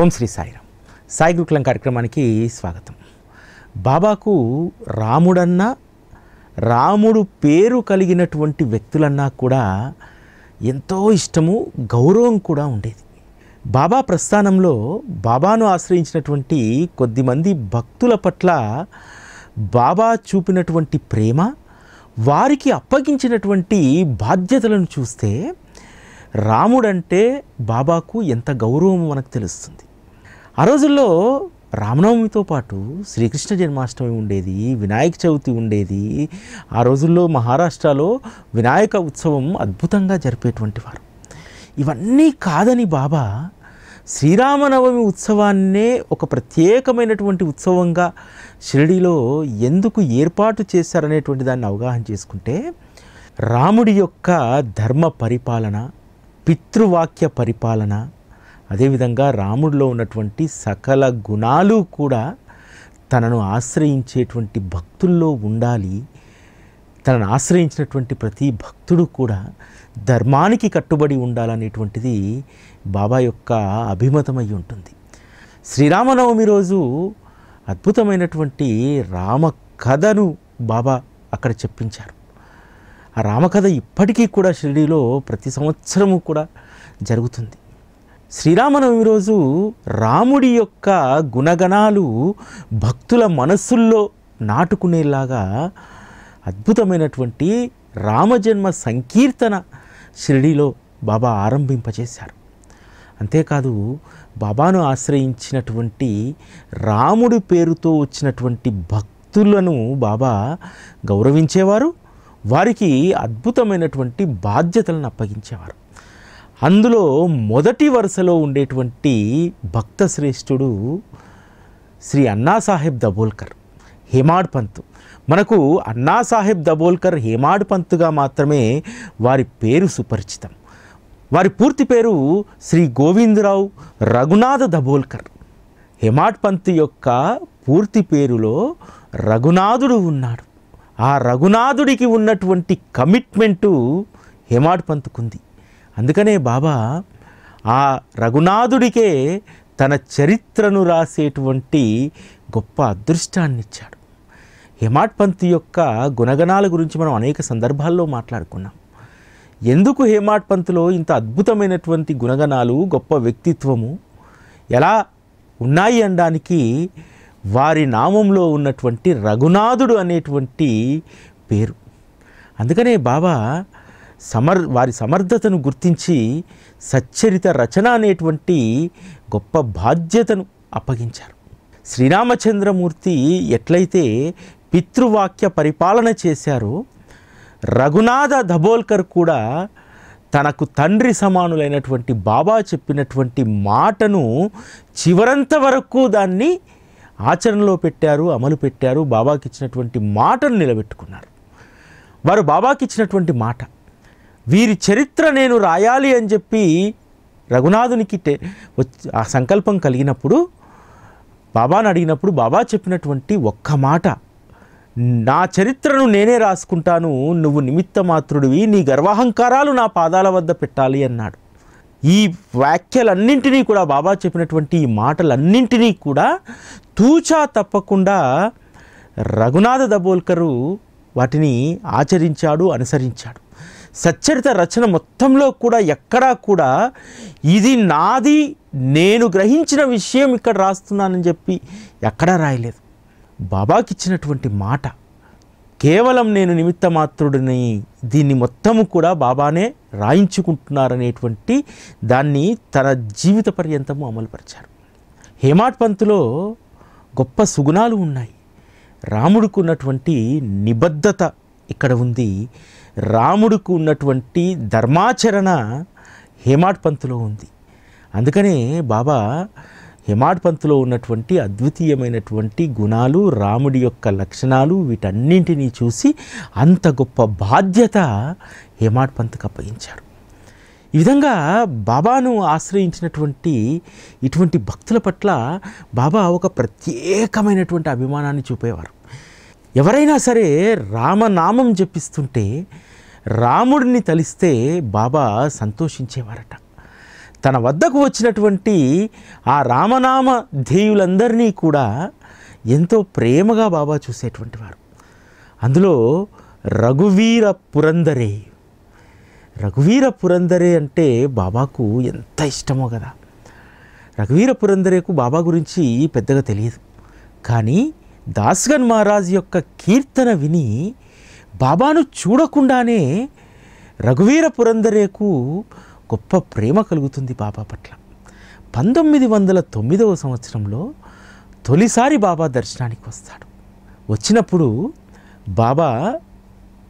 ఓం శ్రీ సాయిరామ్ సాయి గురుకులం కార్యక్రమానికి స్వాగతం బాబాకు రాముడన్నా రాముడు పేరు కలిగినటువంటి వ్యక్తులన్నా కూడా ఎంతో ఇష్టము గౌరవం కూడా ఉండేది బాబా ప్రస్థానంలో బాబాను ఆశ్రయించినటువంటి కొద్దిమంది భక్తుల పట్ల బాబా చూపినటువంటి ప్రేమ వారికి అప్పగించినటువంటి బాధ్యతలను చూస్తే రాముడంటే బాబాకు ఎంత గౌరవం మనకు తెలుస్తుంది ఆ రోజుల్లో రామనవమితో పాటు శ్రీకృష్ణ జన్మాష్టమి ఉండేది వినాయక చవితి ఉండేది ఆ రోజుల్లో మహారాష్ట్రలో వినాయక ఉత్సవం అద్భుతంగా జరిపేటువంటి వారు ఇవన్నీ కాదని బాబా శ్రీరామనవమి ఉత్సవాన్నే ఒక ప్రత్యేకమైనటువంటి ఉత్సవంగా షిరిడిలో ఎందుకు ఏర్పాటు చేశారనేటువంటి దాన్ని అవగాహన చేసుకుంటే రాముడి యొక్క ధర్మ పరిపాలన పితృవాక్య పరిపాలన అదేవిధంగా రాముడిలో ఉన్నటువంటి సకల గుణాలు కూడా తనను ఆశ్రయించేటువంటి భక్తుల్లో ఉండాలి తనను ఆశ్రయించినటువంటి ప్రతి భక్తుడు కూడా ధర్మానికి కట్టుబడి ఉండాలనేటువంటిది బాబా యొక్క అభిమతమై ఉంటుంది శ్రీరామనవమి రోజు అద్భుతమైనటువంటి రామ కథను బాబా అక్కడ చెప్పించారు ఆ రామకథ ఇప్పటికీ కూడా షిరిడీలో ప్రతి సంవత్సరము కూడా జరుగుతుంది శ్రీరామనవమి రోజు రాముడి యొక్క గుణగణాలు భక్తుల మనస్సుల్లో నాటుకునేలాగా అద్భుతమైనటువంటి రామజన్మ సంకీర్తన షిరిడిలో బాబా ఆరంభింపజేశారు అంతేకాదు బాబాను ఆశ్రయించినటువంటి రాముడి పేరుతో వచ్చినటువంటి భక్తులను బాబా గౌరవించేవారు వారికి అద్భుతమైనటువంటి బాధ్యతలను అప్పగించేవారు అందులో మొదటి వరుసలో ఉండేటువంటి భక్త శ్రేష్ఠుడు శ్రీ అన్నాసాహెబ్ దబోల్కర్ హేమాడ్ పంత్ మనకు అన్నాసాహెబ్ దబోల్కర్ హేమాడ్ పంత్గా మాత్రమే వారి పేరు సుపరిచితం వారి పూర్తి పేరు శ్రీ గోవిందరావు రఘునాథ దబోల్కర్ హేమాడ్ పంత్ యొక్క పూర్తి పేరులో రఘునాథుడు ఉన్నాడు ఆ రఘునాథుడికి ఉన్నటువంటి కమిట్మెంటు హేమాడ్ పంత్కుంది అందుకనే బాబా ఆ రఘునాథుడికే తన చరిత్రను రాసేటువంటి గొప్ప అదృష్టాన్ని ఇచ్చాడు హేమాడ్ పంత్ యొక్క గుణగణాల గురించి మనం అనేక సందర్భాల్లో మాట్లాడుకున్నాం ఎందుకు హేమాట్ పంత్లో ఇంత అద్భుతమైనటువంటి గుణగణాలు గొప్ప వ్యక్తిత్వము ఎలా ఉన్నాయి అనడానికి వారి నామంలో ఉన్నటువంటి రఘునాథుడు అనేటువంటి పేరు అందుకనే బాబా సమర్ వారి సమర్థతను గుర్తించి సచ్చరిత రచన అనేటువంటి గొప్ప బాధ్యతను అప్పగించారు శ్రీరామచంద్రమూర్తి ఎట్లయితే పితృవాక్య పరిపాలన చేశారో రఘునాథ ధబోల్కర్ కూడా తనకు తండ్రి సమానులైనటువంటి బాబా చెప్పినటువంటి మాటను చివరంత వరకు దాన్ని ఆచరణలో పెట్టారు అమలు పెట్టారు బాబాకి ఇచ్చినటువంటి మాటను నిలబెట్టుకున్నారు వారు బాబాకి ఇచ్చినటువంటి మాట వీరి చరిత్ర నేను రాయాలి అని చెప్పి రఘునాథునికి ఆ సంకల్పం కలిగినప్పుడు బాబాను అడిగినప్పుడు బాబా చెప్పినటువంటి ఒక్క మాట నా చరిత్రను నేనే రాసుకుంటాను నువ్వు నిమిత్త మాత్రుడివి నీ గర్వాహంకారాలు నా పాదాల వద్ద పెట్టాలి అన్నాడు ఈ వ్యాఖ్యలన్నింటినీ కూడా బాబా చెప్పినటువంటి ఈ మాటలన్నింటినీ కూడా తూచా తప్పకుండా రఘునాథ దబోల్కరు వాటిని ఆచరించాడు అనుసరించాడు సచ్చరిత రచన మొత్తంలో కూడా ఎక్కడా కూడా ఇది నాది నేను గ్రహించిన విషయం ఇక్కడ రాస్తున్నానని చెప్పి ఎక్కడా రాయలేదు బాబాకి ఇచ్చినటువంటి మాట కేవలం నేను నిమిత్త మాత్రుడిని దీన్ని మొత్తము కూడా బాబానే రాయించుకుంటున్నారనేటువంటి దాన్ని తన జీవిత పర్యంతము అమలుపరిచారు హేమాట్ పంతులో గొప్ప సుగుణాలు ఉన్నాయి రాముడికి ఉన్నటువంటి నిబద్ధత ఇక్కడ ఉంది రాముడికి ఉన్నటువంటి ధర్మాచరణ హేమాడ్ పంతులో ఉంది అందుకనే బాబా హిమాడ్ పంతులో ఉన్నటువంటి అద్వితీయమైనటువంటి గుణాలు రాముడి యొక్క లక్షణాలు వీటన్నింటినీ చూసి అంత గొప్ప బాధ్యత హిమాడ్ పంత్కు అప్పగించారు ఈ విధంగా బాబాను ఆశ్రయించినటువంటి ఇటువంటి భక్తుల పట్ల బాబా ఒక ప్రత్యేకమైనటువంటి అభిమానాన్ని చూపేవారు ఎవరైనా సరే రామనామం జపిస్తుంటే రాముడిని తలిస్తే బాబా సంతోషించేవారట తన వద్దకు వచ్చినటువంటి ఆ రామనామ ధ్యేయులందరినీ కూడా ఎంతో ప్రేమగా బాబా చూసేటువంటి వారు అందులో రఘువీర పురందరే రఘువీర పురందరే అంటే బాబాకు ఎంత ఇష్టమో కదా రఘువీర పురందరేకు బాబా గురించి పెద్దగా తెలియదు కానీ దాస్గన్ మహారాజ్ యొక్క కీర్తన విని బాబాను చూడకుండానే రఘువీర పురందరేకు గొప్ప ప్రేమ కలుగుతుంది బాబా పట్ల పంతొమ్మిది వందల తొమ్మిదవ సంవత్సరంలో తొలిసారి బాబా దర్శనానికి వస్తాడు వచ్చినప్పుడు బాబా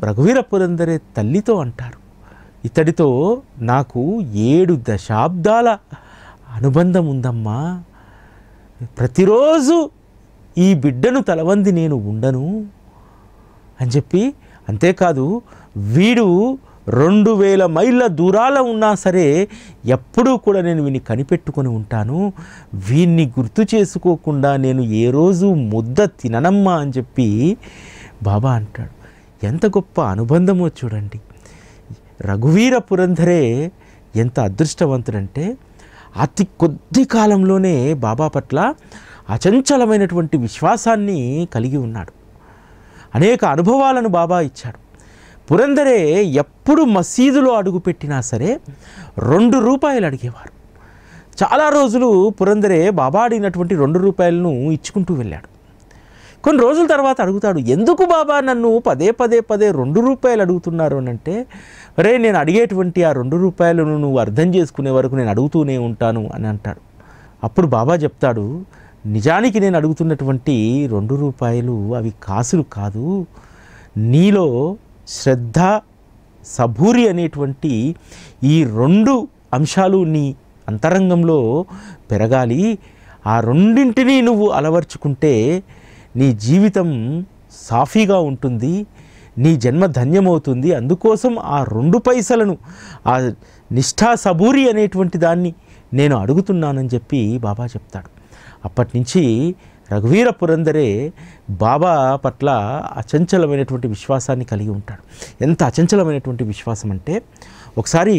రఘువీర పురందరే తల్లితో అంటారు ఇతడితో నాకు ఏడు దశాబ్దాల అనుబంధం ఉందమ్మా ప్రతిరోజు ఈ బిడ్డను తలవంది నేను ఉండను అని చెప్పి అంతేకాదు వీడు రెండు వేల మైళ్ళ దూరాల ఉన్నా సరే ఎప్పుడూ కూడా నేను వీని కనిపెట్టుకొని ఉంటాను వీన్ని గుర్తు చేసుకోకుండా నేను ఏ రోజు ముద్ద తిననమ్మా అని చెప్పి బాబా అంటాడు ఎంత గొప్ప అనుబంధమో చూడండి రఘువీర పురంధరే ఎంత అదృష్టవంతుడంటే అతి కొద్ది కాలంలోనే బాబా పట్ల అచంచలమైనటువంటి విశ్వాసాన్ని కలిగి ఉన్నాడు అనేక అనుభవాలను బాబా ఇచ్చాడు పురందరే ఎప్పుడు మసీదులో అడుగుపెట్టినా సరే రెండు రూపాయలు అడిగేవారు చాలా రోజులు పురందరే బాబా అడిగినటువంటి రెండు రూపాయలను ఇచ్చుకుంటూ వెళ్ళాడు కొన్ని రోజుల తర్వాత అడుగుతాడు ఎందుకు బాబా నన్ను పదే పదే పదే రెండు రూపాయలు అడుగుతున్నారు అని అంటే రే నేను అడిగేటువంటి ఆ రెండు రూపాయలను నువ్వు అర్థం చేసుకునే వరకు నేను అడుగుతూనే ఉంటాను అని అంటాడు అప్పుడు బాబా చెప్తాడు నిజానికి నేను అడుగుతున్నటువంటి రెండు రూపాయలు అవి కాసులు కాదు నీలో శ్రద్ధ సబూరి అనేటువంటి ఈ రెండు అంశాలు నీ అంతరంగంలో పెరగాలి ఆ రెండింటినీ నువ్వు అలవర్చుకుంటే నీ జీవితం సాఫీగా ఉంటుంది నీ జన్మ ధన్యమవుతుంది అందుకోసం ఆ రెండు పైసలను ఆ నిష్ఠా సబూరి అనేటువంటి దాన్ని నేను అడుగుతున్నానని చెప్పి బాబా చెప్తాడు అప్పటి నుంచి రఘువీర పురందరే బాబా పట్ల అచంచలమైనటువంటి విశ్వాసాన్ని కలిగి ఉంటాడు ఎంత అచంచలమైనటువంటి విశ్వాసం అంటే ఒకసారి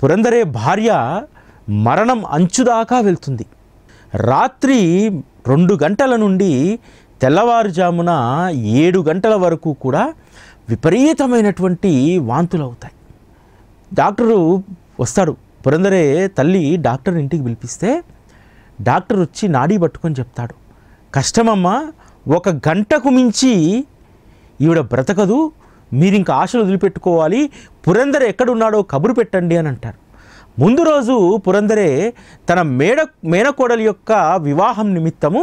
పురందరే భార్య మరణం అంచుదాకా వెళ్తుంది రాత్రి రెండు గంటల నుండి తెల్లవారుజామున ఏడు గంటల వరకు కూడా విపరీతమైనటువంటి వాంతులు అవుతాయి డాక్టరు వస్తాడు పురందరే తల్లి డాక్టర్ ఇంటికి పిలిపిస్తే డాక్టర్ వచ్చి నాడీ పట్టుకొని చెప్తాడు కష్టమమ్మా ఒక గంటకు మించి ఈవిడ బ్రతకదు మీరు ఇంకా ఆశలు వదిలిపెట్టుకోవాలి పురందరు ఎక్కడున్నాడో కబురు పెట్టండి అని అంటారు ముందు రోజు పురందరే తన మేడ మేనకోడలి యొక్క వివాహం నిమిత్తము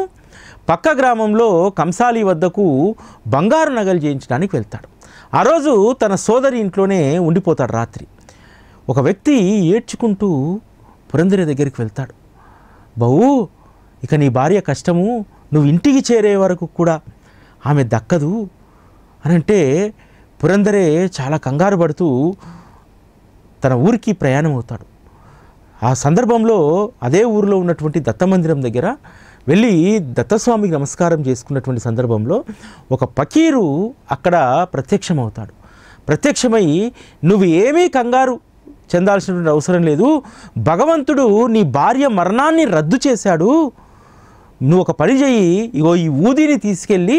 పక్క గ్రామంలో కంసాలి వద్దకు బంగారు నగలు చేయించడానికి వెళ్తాడు ఆ రోజు తన సోదరి ఇంట్లోనే ఉండిపోతాడు రాత్రి ఒక వ్యక్తి ఏడ్చుకుంటూ పురందరి దగ్గరికి వెళ్తాడు బహు ఇక నీ భార్య కష్టము నువ్వు ఇంటికి చేరే వరకు కూడా ఆమె దక్కదు అని అంటే పురందరే చాలా కంగారు పడుతూ తన ఊరికి ప్రయాణం అవుతాడు ఆ సందర్భంలో అదే ఊరిలో ఉన్నటువంటి దత్తమందిరం దగ్గర వెళ్ళి దత్తస్వామికి నమస్కారం చేసుకున్నటువంటి సందర్భంలో ఒక పకీరు అక్కడ ప్రత్యక్షమవుతాడు ప్రత్యక్షమై నువ్వు ఏమీ కంగారు చెందాల్సినటువంటి అవసరం లేదు భగవంతుడు నీ భార్య మరణాన్ని రద్దు చేశాడు నువ్వు ఒక పని చేయి ఇగో ఈ ఊదిని తీసుకెళ్ళి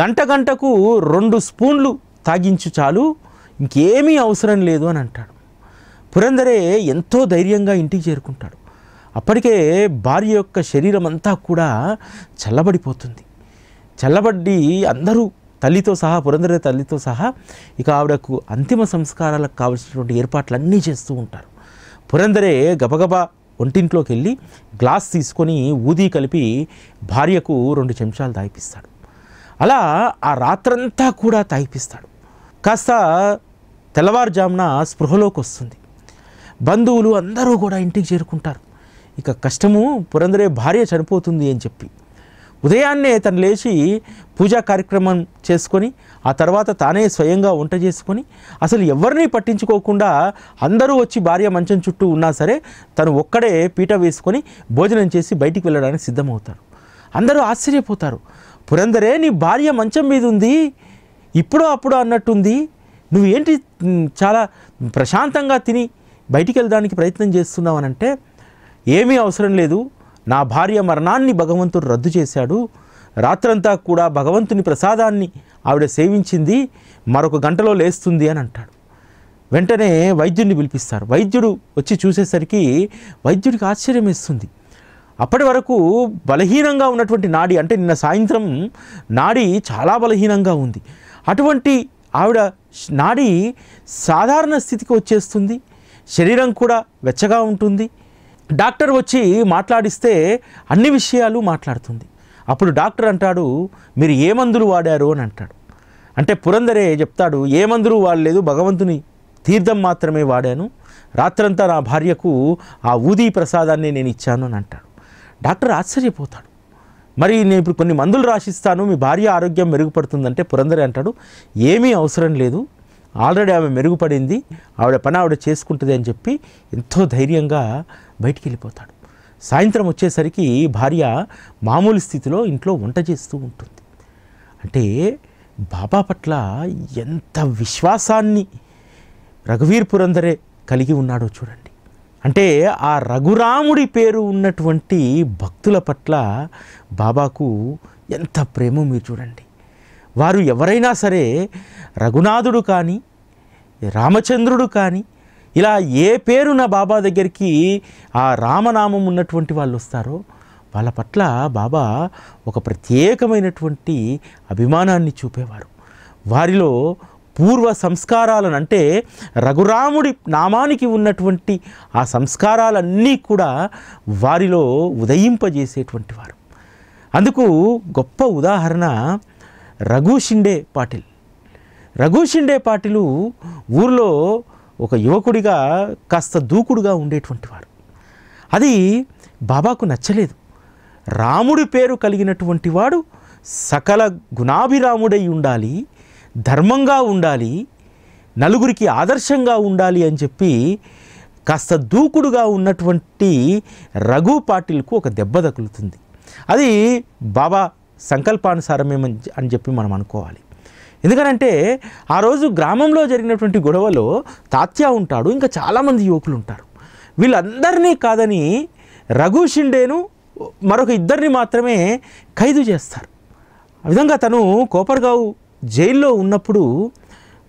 గంట గంటకు రెండు స్పూన్లు తాగించు చాలు ఇంకేమీ అవసరం లేదు అని అంటాడు పురందరే ఎంతో ధైర్యంగా ఇంటికి చేరుకుంటాడు అప్పటికే భార్య యొక్క శరీరం అంతా కూడా చల్లబడిపోతుంది చల్లబడి అందరూ తల్లితో సహా పురంధర తల్లితో సహా ఇక ఆవిడకు అంతిమ సంస్కారాలకు కావలసినటువంటి ఏర్పాట్లన్నీ చేస్తూ ఉంటారు పురంధరే గబగబా ఒంటింట్లోకి వెళ్ళి గ్లాస్ తీసుకొని ఊది కలిపి భార్యకు రెండు చెంచాలు తాగిపిస్తాడు అలా ఆ రాత్రంతా కూడా తాగిపిస్తాడు కాస్త తెల్లవారుజామున స్పృహలోకి వస్తుంది బంధువులు అందరూ కూడా ఇంటికి చేరుకుంటారు ఇక కష్టము పురందరే భార్య చనిపోతుంది అని చెప్పి ఉదయాన్నే తను లేచి పూజా కార్యక్రమం చేసుకొని ఆ తర్వాత తానే స్వయంగా వంట చేసుకొని అసలు ఎవరిని పట్టించుకోకుండా అందరూ వచ్చి భార్య మంచం చుట్టూ ఉన్నా సరే తను ఒక్కడే పీట వేసుకొని భోజనం చేసి బయటికి వెళ్ళడానికి సిద్ధమవుతాడు అందరూ ఆశ్చర్యపోతారు పురందరే నీ భార్య మంచం మీద ఉంది ఇప్పుడో అప్పుడు అన్నట్టుంది నువ్వు ఏంటి చాలా ప్రశాంతంగా తిని బయటికి వెళ్ళడానికి ప్రయత్నం చేస్తున్నావు అనంటే ఏమీ అవసరం లేదు నా భార్య మరణాన్ని భగవంతుడు రద్దు చేశాడు రాత్రంతా కూడా భగవంతుని ప్రసాదాన్ని ఆవిడ సేవించింది మరొక గంటలో లేస్తుంది అని అంటాడు వెంటనే వైద్యుడిని పిలిపిస్తారు వైద్యుడు వచ్చి చూసేసరికి వైద్యుడికి ఆశ్చర్యం ఇస్తుంది అప్పటి వరకు బలహీనంగా ఉన్నటువంటి నాడి అంటే నిన్న సాయంత్రం నాడి చాలా బలహీనంగా ఉంది అటువంటి ఆవిడ నాడి సాధారణ స్థితికి వచ్చేస్తుంది శరీరం కూడా వెచ్చగా ఉంటుంది డాక్టర్ వచ్చి మాట్లాడిస్తే అన్ని విషయాలు మాట్లాడుతుంది అప్పుడు డాక్టర్ అంటాడు మీరు ఏ మందులు వాడారు అని అంటాడు అంటే పురందరే చెప్తాడు ఏ మందులు వాడలేదు భగవంతుని తీర్థం మాత్రమే వాడాను రాత్రంతా నా భార్యకు ఆ ఊదీ ప్రసాదాన్ని నేను ఇచ్చాను అని అంటాడు డాక్టర్ ఆశ్చర్యపోతాడు మరి నేను ఇప్పుడు కొన్ని మందులు రాసిస్తాను మీ భార్య ఆరోగ్యం మెరుగుపడుతుందంటే పురందరే అంటాడు ఏమీ అవసరం లేదు ఆల్రెడీ ఆమె మెరుగుపడింది ఆవిడ పని ఆవిడ చేసుకుంటుంది అని చెప్పి ఎంతో ధైర్యంగా బయటికి వెళ్ళిపోతాడు సాయంత్రం వచ్చేసరికి భార్య మామూలు స్థితిలో ఇంట్లో వంట చేస్తూ ఉంటుంది అంటే బాబా పట్ల ఎంత విశ్వాసాన్ని రఘువీర్ పురందరే కలిగి ఉన్నాడో చూడండి అంటే ఆ రఘురాముడి పేరు ఉన్నటువంటి భక్తుల పట్ల బాబాకు ఎంత ప్రేమ మీరు చూడండి వారు ఎవరైనా సరే రఘునాథుడు కానీ రామచంద్రుడు కానీ ఇలా ఏ పేరు నా బాబా దగ్గరికి ఆ రామనామం ఉన్నటువంటి వాళ్ళు వస్తారో వాళ్ళ పట్ల బాబా ఒక ప్రత్యేకమైనటువంటి అభిమానాన్ని చూపేవారు వారిలో పూర్వ సంస్కారాలను అంటే రఘురాముడి నామానికి ఉన్నటువంటి ఆ సంస్కారాలన్నీ కూడా వారిలో ఉదయింపజేసేటువంటి వారు అందుకు గొప్ప ఉదాహరణ రఘు షిండే పాటిల్ రఘు షిండే పాటిలు ఊర్లో ఒక యువకుడిగా కాస్త దూకుడుగా ఉండేటువంటి వాడు అది బాబాకు నచ్చలేదు రాముడి పేరు కలిగినటువంటి వాడు సకల గుణాభిరాముడై ఉండాలి ధర్మంగా ఉండాలి నలుగురికి ఆదర్శంగా ఉండాలి అని చెప్పి కాస్త దూకుడుగా ఉన్నటువంటి రఘు పాటిల్కు ఒక దెబ్బ తగులుతుంది అది బాబా సంకల్పానుసారమే అని చెప్పి మనం అనుకోవాలి ఎందుకనంటే ఆ రోజు గ్రామంలో జరిగినటువంటి గొడవలో తాత్యా ఉంటాడు ఇంకా చాలామంది యువకులు ఉంటారు వీళ్ళందరినీ కాదని రఘు షిండేను మరొక ఇద్దరిని మాత్రమే ఖైదు చేస్తారు ఆ విధంగా తను కోపర్గావ్ జైల్లో ఉన్నప్పుడు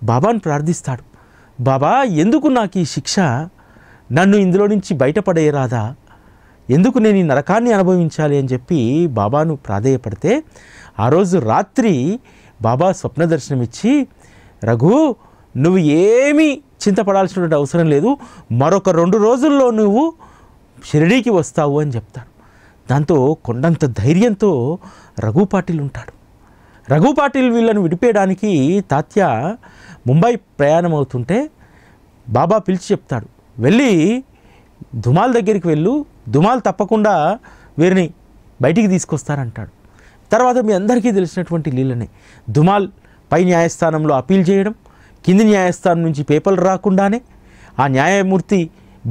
బాబాను ప్రార్థిస్తాడు బాబా ఎందుకు నాకు ఈ శిక్ష నన్ను ఇందులో నుంచి బయటపడేయరాదా ఎందుకు నేను ఈ నరకాన్ని అనుభవించాలి అని చెప్పి బాబాను ప్రాధేయపడితే ఆ రోజు రాత్రి బాబా స్వప్న దర్శనమిచ్చి రఘు నువ్వు ఏమీ చింతపడాల్సినటువంటి అవసరం లేదు మరొక రెండు రోజుల్లో నువ్వు షిరిడీకి వస్తావు అని చెప్తాడు దాంతో కొండంత ధైర్యంతో రఘు పాటిల్ ఉంటాడు రఘు పాటిల్ వీళ్ళను విడిపేయడానికి తాత్య ముంబై ప్రయాణం అవుతుంటే బాబా పిలిచి చెప్తాడు వెళ్ళి దుమాల్ దగ్గరికి వెళ్ళు దుమాల్ తప్పకుండా వీరిని బయటికి తీసుకొస్తారంటాడు తర్వాత మీ అందరికీ తెలిసినటువంటి లీలనే దుమాల్ పై న్యాయస్థానంలో అప్పీల్ చేయడం కింది న్యాయస్థానం నుంచి పేపర్లు రాకుండానే ఆ న్యాయమూర్తి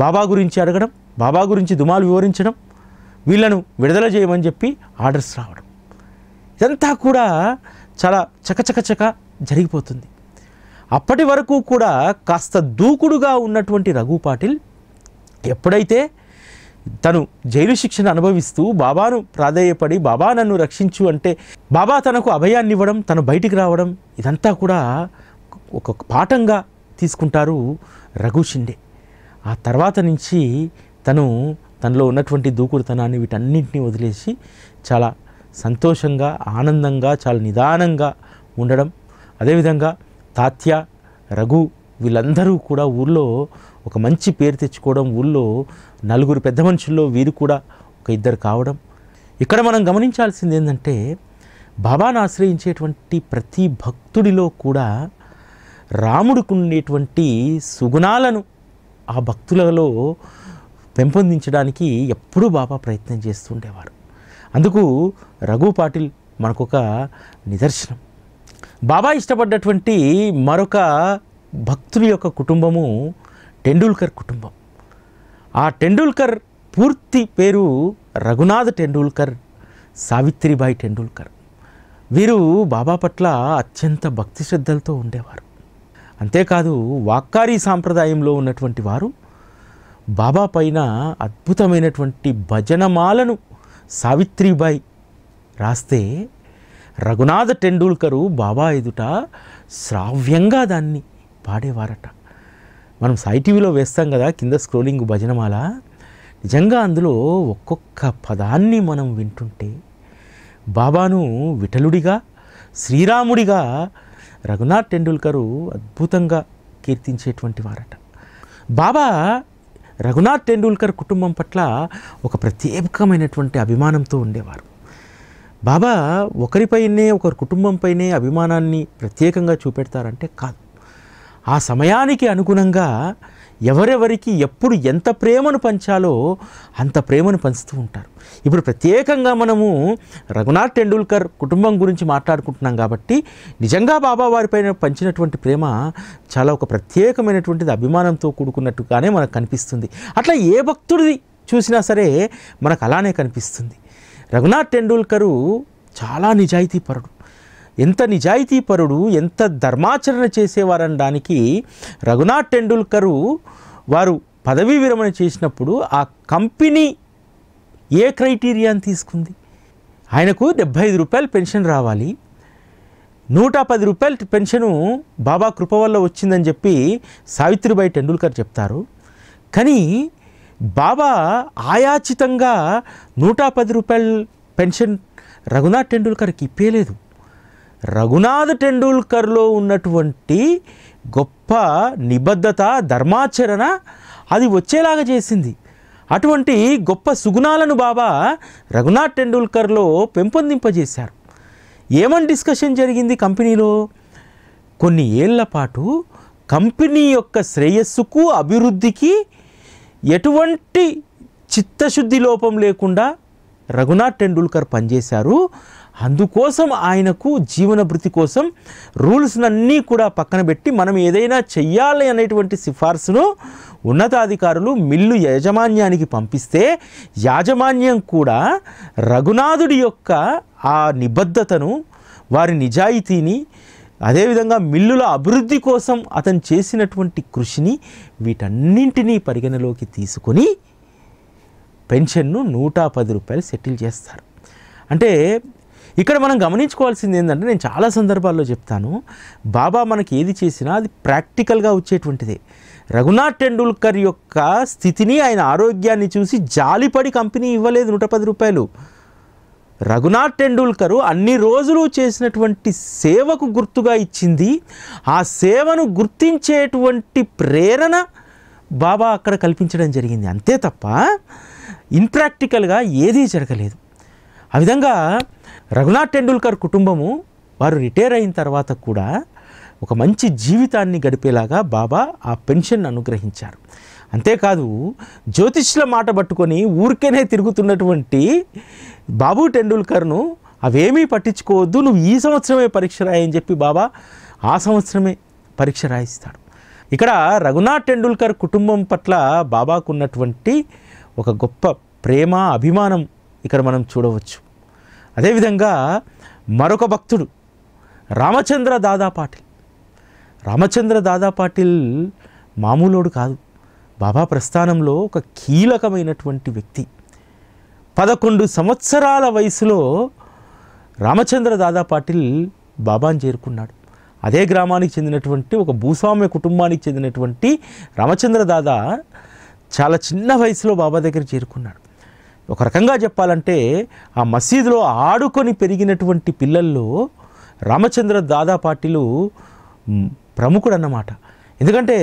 బాబా గురించి అడగడం బాబా గురించి దుమాలు వివరించడం వీళ్ళను విడుదల చేయమని చెప్పి ఆర్డర్స్ రావడం ఇదంతా కూడా చాలా చకచకచక జరిగిపోతుంది అప్పటి వరకు కూడా కాస్త దూకుడుగా ఉన్నటువంటి రఘు పాటిల్ ఎప్పుడైతే తను జైలు శిక్షను అనుభవిస్తూ బాబాను ప్రాధేయపడి బాబా నన్ను రక్షించు అంటే బాబా తనకు అభయాన్ని ఇవ్వడం తను బయటికి రావడం ఇదంతా కూడా ఒక పాఠంగా తీసుకుంటారు రఘు షిండే ఆ తర్వాత నుంచి తను తనలో ఉన్నటువంటి దూకుడుతనాన్ని వీటన్నింటినీ వదిలేసి చాలా సంతోషంగా ఆనందంగా చాలా నిదానంగా ఉండడం అదేవిధంగా తాత్య రఘు వీళ్ళందరూ కూడా ఊళ్ళో ఒక మంచి పేరు తెచ్చుకోవడం ఊళ్ళో నలుగురు పెద్ద మనుషుల్లో వీరు కూడా ఒక ఇద్దరు కావడం ఇక్కడ మనం గమనించాల్సింది ఏంటంటే బాబాను ఆశ్రయించేటువంటి ప్రతి భక్తుడిలో కూడా రాముడికి ఉండేటువంటి సుగుణాలను ఆ భక్తులలో పెంపొందించడానికి ఎప్పుడూ బాబా ప్రయత్నం చేస్తుండేవారు అందుకు రఘు పాటిల్ మనకొక నిదర్శనం బాబా ఇష్టపడ్డటువంటి మరొక భక్తుడి యొక్క కుటుంబము టెండూల్కర్ కుటుంబం ఆ టెండూల్కర్ పూర్తి పేరు రఘునాథ్ టెండూల్కర్ సావిత్రిబాయి టెండూల్కర్ వీరు బాబా పట్ల అత్యంత భక్తి శ్రద్ధలతో ఉండేవారు అంతేకాదు వాక్కారీ సాంప్రదాయంలో ఉన్నటువంటి వారు బాబా పైన అద్భుతమైనటువంటి భజనమాలను సావిత్రిబాయి రాస్తే రఘునాథ్ టెండూల్కరు బాబా ఎదుట శ్రావ్యంగా దాన్ని పాడేవారట మనం సాయి టీవీలో వేస్తాం కదా కింద స్క్రోలింగ్ భజనమాల నిజంగా అందులో ఒక్కొక్క పదాన్ని మనం వింటుంటే బాబాను విఠలుడిగా శ్రీరాముడిగా రఘునాథ్ టెండూల్కరు అద్భుతంగా కీర్తించేటువంటి వారట బాబా రఘునాథ్ టెండూల్కర్ కుటుంబం పట్ల ఒక ప్రత్యేకమైనటువంటి అభిమానంతో ఉండేవారు బాబా ఒకరిపైనే ఒకరి కుటుంబంపైనే అభిమానాన్ని ప్రత్యేకంగా చూపెడతారంటే కాదు ఆ సమయానికి అనుగుణంగా ఎవరెవరికి ఎప్పుడు ఎంత ప్రేమను పంచాలో అంత ప్రేమను పంచుతూ ఉంటారు ఇప్పుడు ప్రత్యేకంగా మనము రఘునాథ్ టెండూల్కర్ కుటుంబం గురించి మాట్లాడుకుంటున్నాం కాబట్టి నిజంగా బాబా వారిపైన పంచినటువంటి ప్రేమ చాలా ఒక ప్రత్యేకమైనటువంటిది అభిమానంతో కూడుకున్నట్టుగానే మనకు కనిపిస్తుంది అట్లా ఏ భక్తుడిది చూసినా సరే మనకు అలానే కనిపిస్తుంది రఘునాథ్ టెండూల్కరు చాలా నిజాయితీ పరుడు ఎంత నిజాయితీపరుడు ఎంత ధర్మాచరణ చేసేవారనడానికి రఘునాథ్ టెండూల్కరు వారు పదవీ విరమణ చేసినప్పుడు ఆ కంపెనీ ఏ క్రైటీరియాని తీసుకుంది ఆయనకు డెబ్భై ఐదు రూపాయలు పెన్షన్ రావాలి నూట పది రూపాయల పెన్షను బాబా కృప వల్ల వచ్చిందని చెప్పి సావిత్రిబాయి టెండూల్కర్ చెప్తారు కానీ బాబా ఆయాచితంగా నూట పది రూపాయల పెన్షన్ రఘునాథ్ టెండూల్కర్కి ఇప్పేయలేదు రఘునాథ్ టెండూల్కర్లో ఉన్నటువంటి గొప్ప నిబద్ధత ధర్మాచరణ అది వచ్చేలాగా చేసింది అటువంటి గొప్ప సుగుణాలను బాబా రఘునాథ్ టెండూల్కర్లో పెంపొందింపజేశారు ఏమని డిస్కషన్ జరిగింది కంపెనీలో కొన్ని ఏళ్ల పాటు కంపెనీ యొక్క శ్రేయస్సుకు అభివృద్ధికి ఎటువంటి చిత్తశుద్ధి లోపం లేకుండా రఘునాథ్ టెండూల్కర్ పనిచేశారు అందుకోసం ఆయనకు భృతి కోసం రూల్స్నన్నీ కూడా పక్కన పెట్టి మనం ఏదైనా చెయ్యాలి అనేటువంటి సిఫార్సును ఉన్నతాధికారులు మిల్లు యాజమాన్యానికి పంపిస్తే యాజమాన్యం కూడా రఘునాథుడి యొక్క ఆ నిబద్ధతను వారి నిజాయితీని అదేవిధంగా మిల్లుల అభివృద్ధి కోసం అతను చేసినటువంటి కృషిని వీటన్నింటినీ పరిగణలోకి తీసుకొని పెన్షన్ను నూట పది రూపాయలు సెటిల్ చేస్తారు అంటే ఇక్కడ మనం గమనించుకోవాల్సింది ఏంటంటే నేను చాలా సందర్భాల్లో చెప్తాను బాబా మనకి ఏది చేసినా అది ప్రాక్టికల్గా వచ్చేటువంటిదే రఘునాథ్ టెండూల్కర్ యొక్క స్థితిని ఆయన ఆరోగ్యాన్ని చూసి జాలిపడి కంపెనీ ఇవ్వలేదు నూట పది రూపాయలు రఘునాథ్ టెండూల్కర్ అన్ని రోజులు చేసినటువంటి సేవకు గుర్తుగా ఇచ్చింది ఆ సేవను గుర్తించేటువంటి ప్రేరణ బాబా అక్కడ కల్పించడం జరిగింది అంతే తప్ప ఇంప్రాక్టికల్గా ఏదీ జరగలేదు ఆ విధంగా రఘునాథ్ టెండూల్కర్ కుటుంబము వారు రిటైర్ అయిన తర్వాత కూడా ఒక మంచి జీవితాన్ని గడిపేలాగా బాబా ఆ పెన్షన్ అనుగ్రహించారు అంతేకాదు జ్యోతిష్ల మాట పట్టుకొని ఊరికేనే తిరుగుతున్నటువంటి బాబు టెండూల్కర్ను అవేమీ పట్టించుకోవద్దు నువ్వు ఈ సంవత్సరమే పరీక్ష రాయని చెప్పి బాబా ఆ సంవత్సరమే పరీక్ష రాయిస్తాడు ఇక్కడ రఘునాథ్ టెండూల్కర్ కుటుంబం పట్ల బాబాకున్నటువంటి ఒక గొప్ప ప్రేమ అభిమానం ఇక్కడ మనం చూడవచ్చు అదేవిధంగా మరొక భక్తుడు రామచంద్ర దాదా పాటిల్ రామచంద్ర దాదా పాటిల్ మామూలోడు కాదు బాబా ప్రస్థానంలో ఒక కీలకమైనటువంటి వ్యక్తి పదకొండు సంవత్సరాల వయసులో రామచంద్ర దాదా పాటిల్ బాబాను చేరుకున్నాడు అదే గ్రామానికి చెందినటువంటి ఒక భూస్వామ్య కుటుంబానికి చెందినటువంటి రామచంద్ర దాదా చాలా చిన్న వయసులో బాబా దగ్గర చేరుకున్నాడు ఒక రకంగా చెప్పాలంటే ఆ మసీదులో ఆడుకొని పెరిగినటువంటి పిల్లల్లో రామచంద్ర దాదా పాటిలు ప్రముఖుడు అన్నమాట ఎందుకంటే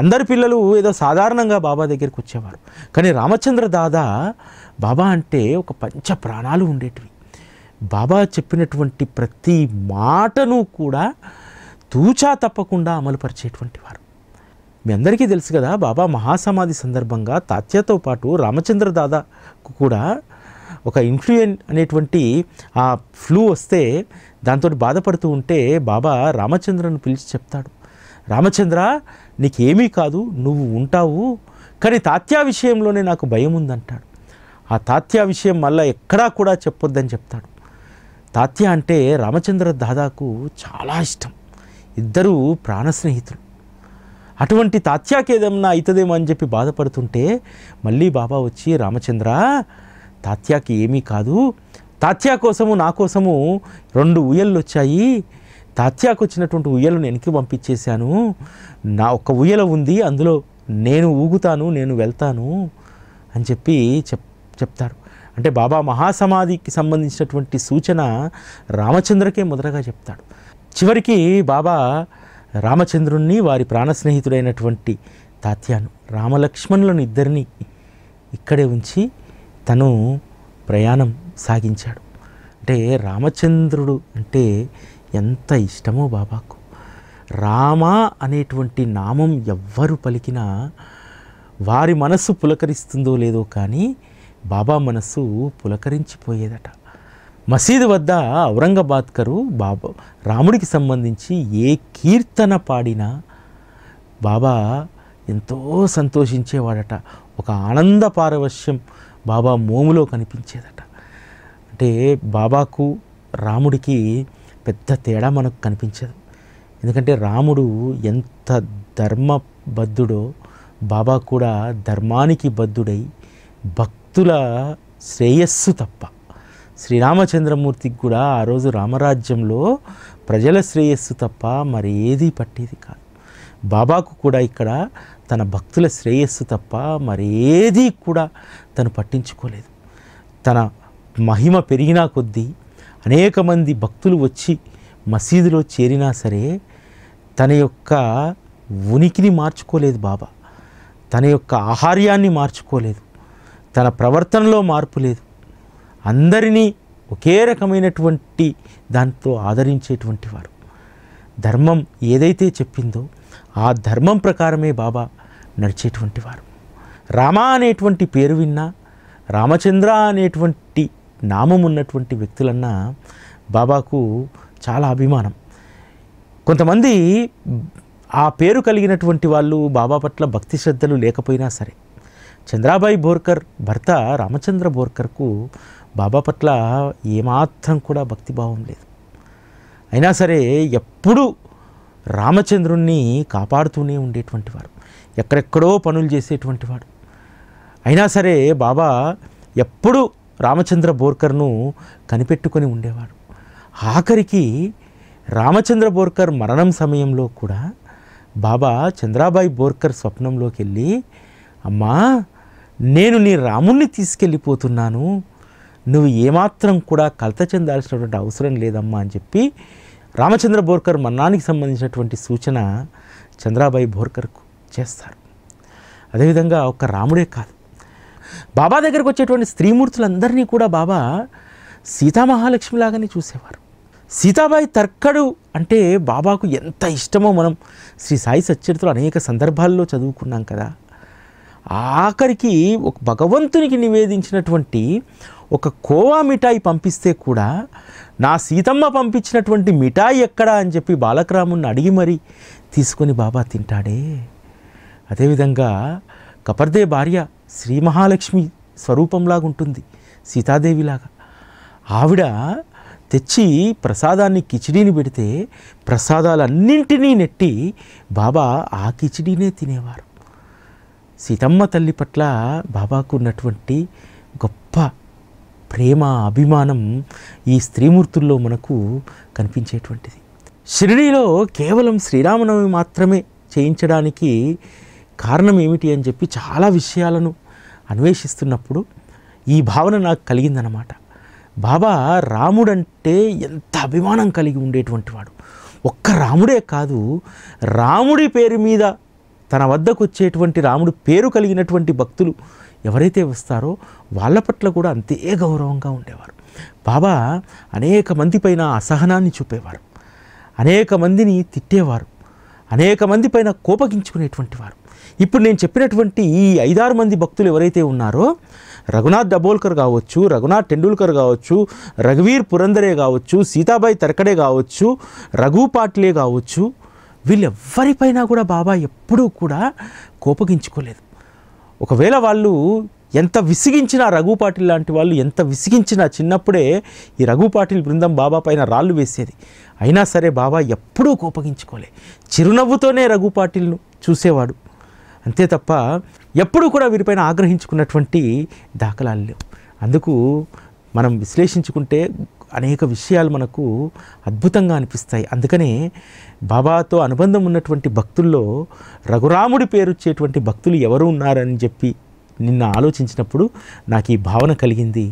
అందరి పిల్లలు ఏదో సాధారణంగా బాబా దగ్గరికి వచ్చేవారు కానీ రామచంద్ర దాదా బాబా అంటే ఒక పంచ ప్రాణాలు ఉండేటివి బాబా చెప్పినటువంటి ప్రతి మాటను కూడా తూచా తప్పకుండా అమలుపరిచేటువంటి వారు మీ అందరికీ తెలుసు కదా బాబా మహాసమాధి సందర్భంగా తాత్యతో పాటు రామచంద్ర దాదాకు కూడా ఒక ఇన్ఫ్లుయెన్ అనేటువంటి ఆ ఫ్లూ వస్తే దాంతో బాధపడుతూ ఉంటే బాబా రామచంద్రను పిలిచి చెప్తాడు రామచంద్ర నీకేమీ కాదు నువ్వు ఉంటావు కానీ తాత్యా విషయంలోనే నాకు భయం ఉందంటాడు ఆ తాత్యా విషయం మళ్ళీ ఎక్కడా కూడా చెప్పొద్దని చెప్తాడు తాత్య అంటే రామచంద్ర దాదాకు చాలా ఇష్టం ఇద్దరూ ప్రాణ స్నేహితులు అటువంటి తాత్యాకేదన్నా అవుతుందేమో అని చెప్పి బాధపడుతుంటే మళ్ళీ బాబా వచ్చి రామచంద్ర తాత్యాకి ఏమీ కాదు తాత్యా కోసము నా కోసము రెండు ఉయ్యలు వచ్చాయి తాత్యాకు వచ్చినటువంటి ఉయ్యలను వెనక్కి పంపించేశాను నా ఒక్క ఉయ్యల ఉంది అందులో నేను ఊగుతాను నేను వెళ్తాను అని చెప్పి చెప్ చెప్తారు అంటే బాబా మహాసమాధికి సంబంధించినటువంటి సూచన రామచంద్రకే మొదటగా చెప్తాడు చివరికి బాబా రామచంద్రుణ్ణి వారి ప్రాణ స్నేహితుడైనటువంటి తాత్యాను రామలక్ష్మణులను ఇద్దరిని ఇక్కడే ఉంచి తను ప్రయాణం సాగించాడు అంటే రామచంద్రుడు అంటే ఎంత ఇష్టమో బాబాకు రామ అనేటువంటి నామం ఎవ్వరు పలికినా వారి మనస్సు పులకరిస్తుందో లేదో కానీ బాబా మనస్సు పులకరించిపోయేదట మసీదు వద్ద ఔరంగాబాద్కరు బాబా రాముడికి సంబంధించి ఏ కీర్తన పాడినా బాబా ఎంతో సంతోషించేవాడట ఒక ఆనంద పారవశ్యం బాబా మోములో కనిపించేదట అంటే బాబాకు రాముడికి పెద్ద తేడా మనకు కనిపించదు ఎందుకంటే రాముడు ఎంత ధర్మబద్ధుడో బాబా కూడా ధర్మానికి బద్ధుడై భక్తుల శ్రేయస్సు తప్ప శ్రీరామచంద్రమూర్తికి కూడా ఆ రోజు రామరాజ్యంలో ప్రజల శ్రేయస్సు తప్ప మరి ఏది పట్టేది కాదు బాబాకు కూడా ఇక్కడ తన భక్తుల శ్రేయస్సు తప్ప మరి ఏది కూడా తను పట్టించుకోలేదు తన మహిమ పెరిగినా కొద్దీ అనేక మంది భక్తులు వచ్చి మసీదులో చేరినా సరే తన యొక్క ఉనికిని మార్చుకోలేదు బాబా తన యొక్క ఆహార్యాన్ని మార్చుకోలేదు తన ప్రవర్తనలో మార్పు లేదు అందరినీ ఒకే రకమైనటువంటి దాంతో ఆదరించేటువంటి వారు ధర్మం ఏదైతే చెప్పిందో ఆ ధర్మం ప్రకారమే బాబా నడిచేటువంటి వారు రామ అనేటువంటి పేరు విన్నా రామచంద్ర అనేటువంటి నామం ఉన్నటువంటి వ్యక్తులన్నా బాబాకు చాలా అభిమానం కొంతమంది ఆ పేరు కలిగినటువంటి వాళ్ళు బాబా పట్ల భక్తి శ్రద్ధలు లేకపోయినా సరే చంద్రాబాయి బోర్కర్ భర్త రామచంద్ర బోర్కర్కు బాబా పట్ల ఏమాత్రం కూడా భక్తిభావం లేదు అయినా సరే ఎప్పుడూ రామచంద్రుణ్ణి కాపాడుతూనే ఉండేటువంటి వారు ఎక్కడెక్కడో పనులు చేసేటువంటి వాడు అయినా సరే బాబా ఎప్పుడూ రామచంద్ర బోర్కర్ను కనిపెట్టుకొని ఉండేవాడు ఆఖరికి రామచంద్ర బోర్కర్ మరణం సమయంలో కూడా బాబా చంద్రాబాయి బోర్కర్ స్వప్నంలోకి వెళ్ళి అమ్మా నేను నీ రాముణ్ణి తీసుకెళ్ళిపోతున్నాను నువ్వు ఏమాత్రం కూడా కలత చెందాల్సినటువంటి అవసరం లేదమ్మా అని చెప్పి రామచంద్ర బోర్కర్ మరణానికి సంబంధించినటువంటి సూచన చంద్రాబాయి బోర్కర్కు చేస్తారు అదేవిధంగా ఒక్క రాముడే కాదు బాబా దగ్గరకు వచ్చేటువంటి స్త్రీమూర్తులందరినీ కూడా బాబా సీతామహాలక్ష్మిలాగానే చూసేవారు సీతాబాయి తర్కడు అంటే బాబాకు ఎంత ఇష్టమో మనం శ్రీ సాయి సచ్చరిత్రలో అనేక సందర్భాల్లో చదువుకున్నాం కదా ఆఖరికి ఒక భగవంతునికి నివేదించినటువంటి ఒక కోవా మిఠాయి పంపిస్తే కూడా నా సీతమ్మ పంపించినటువంటి మిఠాయి ఎక్కడా అని చెప్పి బాలకరాముని అడిగి మరీ తీసుకొని బాబా తింటాడే అదేవిధంగా కపర్దే భార్య శ్రీ మహాలక్ష్మి స్వరూపంలాగా ఉంటుంది సీతాదేవిలాగా ఆవిడ తెచ్చి ప్రసాదాన్ని కిచిడీని పెడితే ప్రసాదాలన్నింటినీ నెట్టి బాబా ఆ కిచిడీనే తినేవారు సీతమ్మ తల్లి పట్ల బాబాకు ఉన్నటువంటి గొప్ప ప్రేమ అభిమానం ఈ స్త్రీమూర్తుల్లో మనకు కనిపించేటువంటిది షిరిడీలో కేవలం శ్రీరామనవమి మాత్రమే చేయించడానికి కారణం ఏమిటి అని చెప్పి చాలా విషయాలను అన్వేషిస్తున్నప్పుడు ఈ భావన నాకు కలిగిందనమాట బాబా రాముడంటే ఎంత అభిమానం కలిగి ఉండేటువంటి వాడు ఒక్క రాముడే కాదు రాముడి పేరు మీద తన వద్దకు వచ్చేటువంటి రాముడి పేరు కలిగినటువంటి భక్తులు ఎవరైతే వస్తారో వాళ్ళ పట్ల కూడా అంతే గౌరవంగా ఉండేవారు బాబా అనేక మంది పైన అసహనాన్ని చూపేవారు అనేక మందిని తిట్టేవారు అనేక మంది పైన కోపగించుకునేటువంటి వారు ఇప్పుడు నేను చెప్పినటువంటి ఈ ఐదారు మంది భక్తులు ఎవరైతే ఉన్నారో రఘునాథ్ డబోల్కర్ కావచ్చు రఘునాథ్ టెండూల్కర్ కావచ్చు రఘువీర్ పురందరే కావచ్చు సీతాబాయి తర్కడే కావచ్చు రఘు పాట్లే కావచ్చు వీళ్ళెవ్వరిపైన కూడా బాబా ఎప్పుడూ కూడా కోపగించుకోలేదు ఒకవేళ వాళ్ళు ఎంత విసిగించినా రఘు పాటిల్ లాంటి వాళ్ళు ఎంత విసిగించినా చిన్నప్పుడే ఈ రఘు పాటిల్ బృందం బాబా పైన రాళ్ళు వేసేది అయినా సరే బాబా ఎప్పుడూ కోపగించుకోలే చిరునవ్వుతోనే రఘు పాటిల్ను చూసేవాడు అంతే తప్ప ఎప్పుడూ కూడా వీరిపైన ఆగ్రహించుకున్నటువంటి దాఖలాలు లేవు అందుకు మనం విశ్లేషించుకుంటే అనేక విషయాలు మనకు అద్భుతంగా అనిపిస్తాయి అందుకనే బాబాతో అనుబంధం ఉన్నటువంటి భక్తుల్లో రఘురాముడి పేరుచ్చేటువంటి భక్తులు ఎవరు ఉన్నారని చెప్పి నిన్న ఆలోచించినప్పుడు నాకు ఈ భావన కలిగింది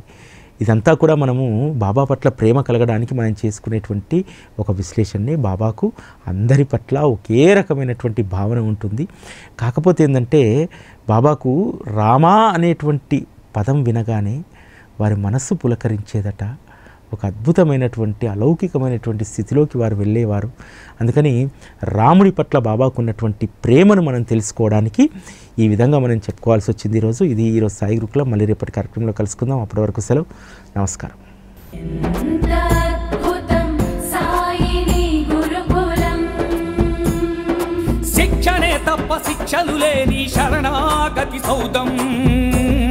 ఇదంతా కూడా మనము బాబా పట్ల ప్రేమ కలగడానికి మనం చేసుకునేటువంటి ఒక విశ్లేషణని బాబాకు అందరి పట్ల ఒకే రకమైనటువంటి భావన ఉంటుంది కాకపోతే ఏంటంటే బాబాకు రామా అనేటువంటి పదం వినగానే వారి మనస్సు పులకరించేదట ఒక అద్భుతమైనటువంటి అలౌకికమైనటువంటి స్థితిలోకి వారు వెళ్ళేవారు అందుకని రాముడి పట్ల బాబాకున్నటువంటి ప్రేమను మనం తెలుసుకోవడానికి ఈ విధంగా మనం చెప్పుకోవాల్సి వచ్చింది ఈరోజు ఇది ఈరోజు సాయి గురుకుల మళ్ళీ రేపటి కార్యక్రమంలో కలుసుకుందాం అప్పటి వరకు సెలవు నమస్కారం శిక్షణే తప్ప శిక్షలు లేని శరణాగతి సౌదం